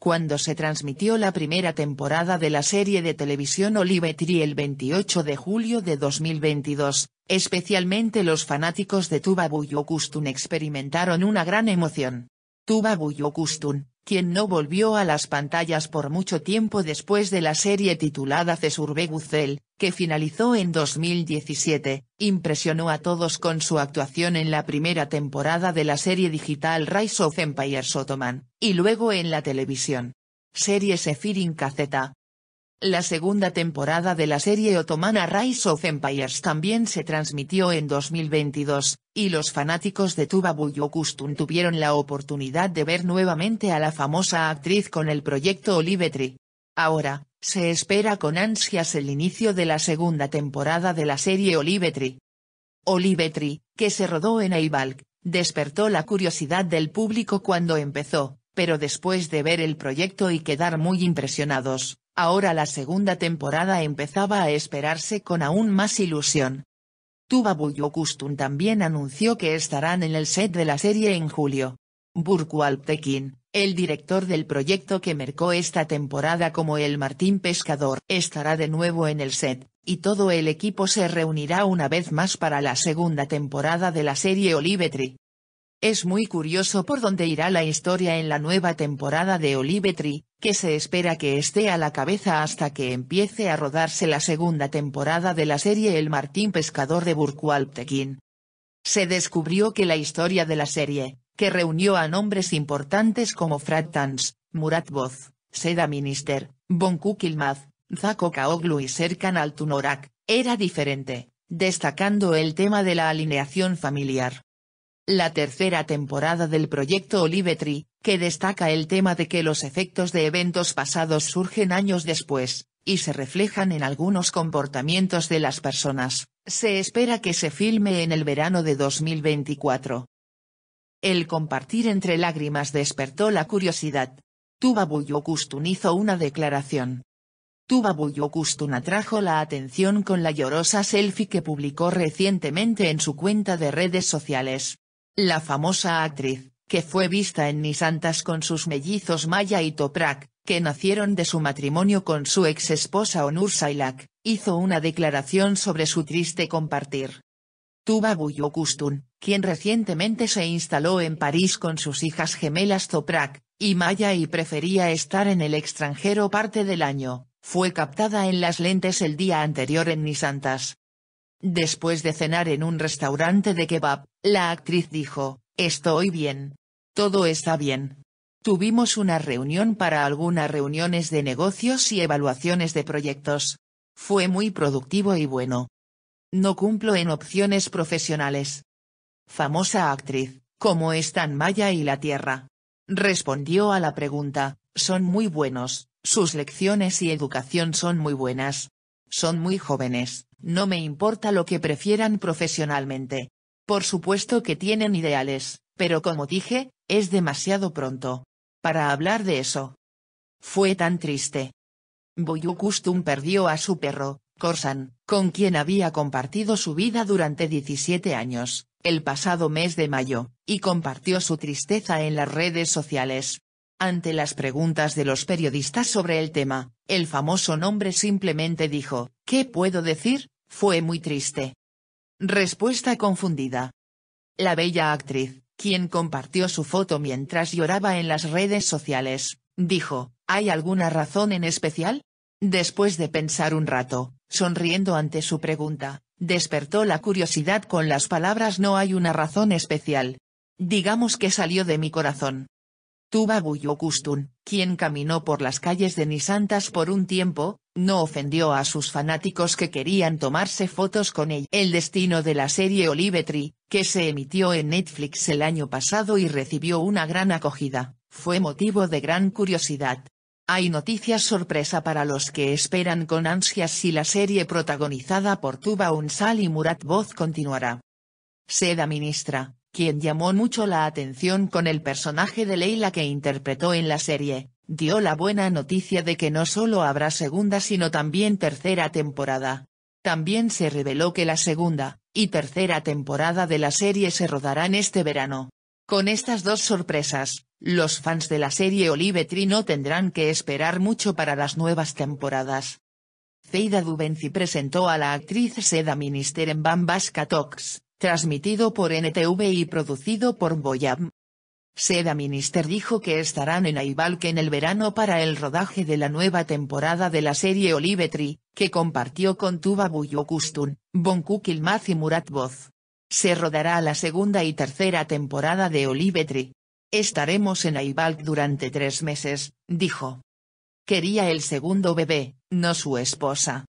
cuando se transmitió la primera temporada de la serie de televisión Olive el 28 de julio de 2022, especialmente los fanáticos de Tuba Buyokustun experimentaron una gran emoción. Tuba Buyokustun, quien no volvió a las pantallas por mucho tiempo después de la serie titulada Cesurbe Guzel, que finalizó en 2017, impresionó a todos con su actuación en la primera temporada de la serie digital Rise of Empires Ottoman, y luego en la televisión. Serie Sefirin Kazeta, la segunda temporada de la serie otomana Rise of Empires también se transmitió en 2022, y los fanáticos de Tuba Buyukustun tuvieron la oportunidad de ver nuevamente a la famosa actriz con el proyecto Olive Ahora, se espera con ansias el inicio de la segunda temporada de la serie Olive Tree. que se rodó en Eibalk, despertó la curiosidad del público cuando empezó, pero después de ver el proyecto y quedar muy impresionados, Ahora la segunda temporada empezaba a esperarse con aún más ilusión. Tuba Buyokustun también anunció que estarán en el set de la serie en julio. Burku Alptekin, el director del proyecto que mercó esta temporada como el Martín Pescador, estará de nuevo en el set, y todo el equipo se reunirá una vez más para la segunda temporada de la serie Olive es muy curioso por dónde irá la historia en la nueva temporada de Olive que se espera que esté a la cabeza hasta que empiece a rodarse la segunda temporada de la serie El Martín Pescador de Burkwalptekin. Se descubrió que la historia de la serie, que reunió a nombres importantes como Frat Murat Boz, Seda Minister, Bonku Kilmaz, Zako Kaoglu y Serkan Altunorak, era diferente, destacando el tema de la alineación familiar la tercera temporada del proyecto Olive que destaca el tema de que los efectos de eventos pasados surgen años después, y se reflejan en algunos comportamientos de las personas, se espera que se filme en el verano de 2024. El compartir entre lágrimas despertó la curiosidad. Tuba hizo una declaración. Tuba atrajo la atención con la llorosa selfie que publicó recientemente en su cuenta de redes sociales, la famosa actriz, que fue vista en Nisantas con sus mellizos Maya y Toprak, que nacieron de su matrimonio con su ex esposa Onur Sailak, hizo una declaración sobre su triste compartir. Tuba Buyokustun, quien recientemente se instaló en París con sus hijas gemelas Toprak, y Maya y prefería estar en el extranjero parte del año, fue captada en las lentes el día anterior en Nisantas, Después de cenar en un restaurante de kebab, la actriz dijo, Estoy bien. Todo está bien. Tuvimos una reunión para algunas reuniones de negocios y evaluaciones de proyectos. Fue muy productivo y bueno. No cumplo en opciones profesionales. Famosa actriz, ¿cómo están Maya y la Tierra? Respondió a la pregunta, son muy buenos, sus lecciones y educación son muy buenas, son muy jóvenes, no me importa lo que prefieran profesionalmente. Por supuesto que tienen ideales, pero como dije, es demasiado pronto. Para hablar de eso. Fue tan triste. Boyu perdió a su perro, Corsan, con quien había compartido su vida durante 17 años, el pasado mes de mayo, y compartió su tristeza en las redes sociales, ante las preguntas de los periodistas sobre el tema, el famoso nombre simplemente dijo, ¿qué puedo decir? Fue muy triste. Respuesta confundida. La bella actriz, quien compartió su foto mientras lloraba en las redes sociales, dijo, ¿hay alguna razón en especial? Después de pensar un rato, sonriendo ante su pregunta, despertó la curiosidad con las palabras no hay una razón especial. Digamos que salió de mi corazón. Tuba Kustun, quien caminó por las calles de Nisantas por un tiempo, no ofendió a sus fanáticos que querían tomarse fotos con él. El destino de la serie Olive Tree, que se emitió en Netflix el año pasado y recibió una gran acogida, fue motivo de gran curiosidad. Hay noticias sorpresa para los que esperan con ansias si la serie protagonizada por Tuba Unsal y Murat Boz continuará. Seda ministra, quien llamó mucho la atención con el personaje de Leila que interpretó en la serie, dio la buena noticia de que no solo habrá segunda sino también tercera temporada. También se reveló que la segunda, y tercera temporada de la serie se rodarán este verano. Con estas dos sorpresas, los fans de la serie Olive Tree no tendrán que esperar mucho para las nuevas temporadas. Zeida Dubenzi presentó a la actriz Seda Minister en Bambas Catox. Transmitido por NTV y producido por Boyab. Seda Minister dijo que estarán en Aibalque en el verano para el rodaje de la nueva temporada de la serie Olive Tree, que compartió con Tuba Buyokustun, Bonku Kilmaz y Murat Boz. Se rodará la segunda y tercera temporada de Olive Tree. Estaremos en Ayvalık durante tres meses, dijo. Quería el segundo bebé, no su esposa.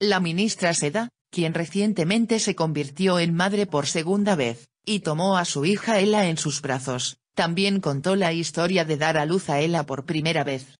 La ministra Seda, quien recientemente se convirtió en madre por segunda vez, y tomó a su hija Ella en sus brazos, también contó la historia de dar a luz a Ella por primera vez.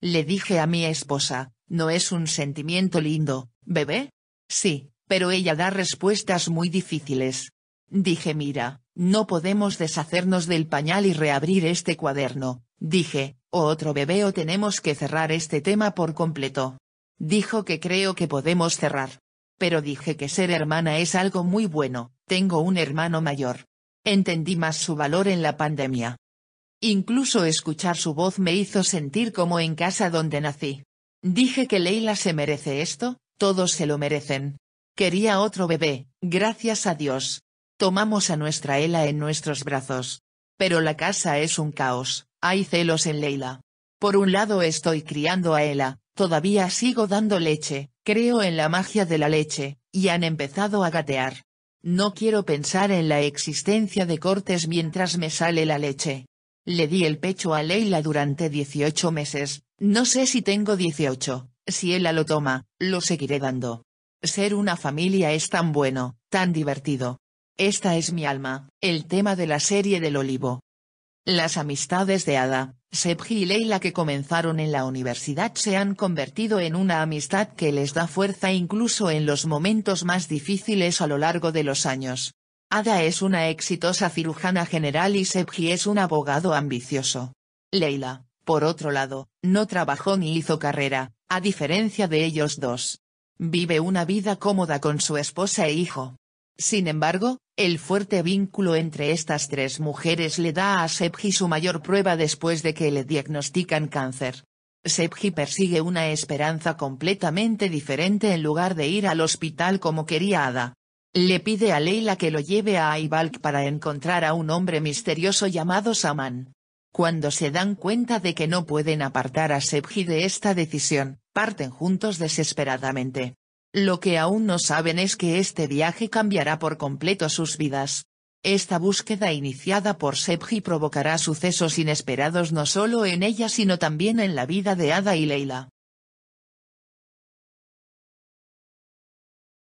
Le dije a mi esposa, ¿no es un sentimiento lindo, bebé? Sí, pero ella da respuestas muy difíciles. Dije mira, no podemos deshacernos del pañal y reabrir este cuaderno, dije, o otro bebé o tenemos que cerrar este tema por completo. Dijo que creo que podemos cerrar pero dije que ser hermana es algo muy bueno, tengo un hermano mayor. Entendí más su valor en la pandemia. Incluso escuchar su voz me hizo sentir como en casa donde nací. Dije que Leila se merece esto, todos se lo merecen. Quería otro bebé, gracias a Dios. Tomamos a nuestra Ela en nuestros brazos. Pero la casa es un caos, hay celos en Leila. Por un lado estoy criando a Ela, Todavía sigo dando leche, creo en la magia de la leche, y han empezado a gatear. No quiero pensar en la existencia de cortes mientras me sale la leche. Le di el pecho a Leila durante 18 meses, no sé si tengo 18, si ella lo toma, lo seguiré dando. Ser una familia es tan bueno, tan divertido. Esta es mi alma, el tema de la serie del olivo. Las amistades de Ada, Sebji y Leila que comenzaron en la universidad se han convertido en una amistad que les da fuerza incluso en los momentos más difíciles a lo largo de los años. Ada es una exitosa cirujana general y Sebji es un abogado ambicioso. Leila, por otro lado, no trabajó ni hizo carrera, a diferencia de ellos dos. Vive una vida cómoda con su esposa e hijo. Sin embargo, el fuerte vínculo entre estas tres mujeres le da a Sepji su mayor prueba después de que le diagnostican cáncer. Sepji persigue una esperanza completamente diferente en lugar de ir al hospital como quería Ada. Le pide a Leila que lo lleve a Aibalk para encontrar a un hombre misterioso llamado Saman. Cuando se dan cuenta de que no pueden apartar a Sepji de esta decisión, parten juntos desesperadamente. Lo que aún no saben es que este viaje cambiará por completo sus vidas. Esta búsqueda iniciada por Sebji provocará sucesos inesperados no solo en ella sino también en la vida de Ada y Leila.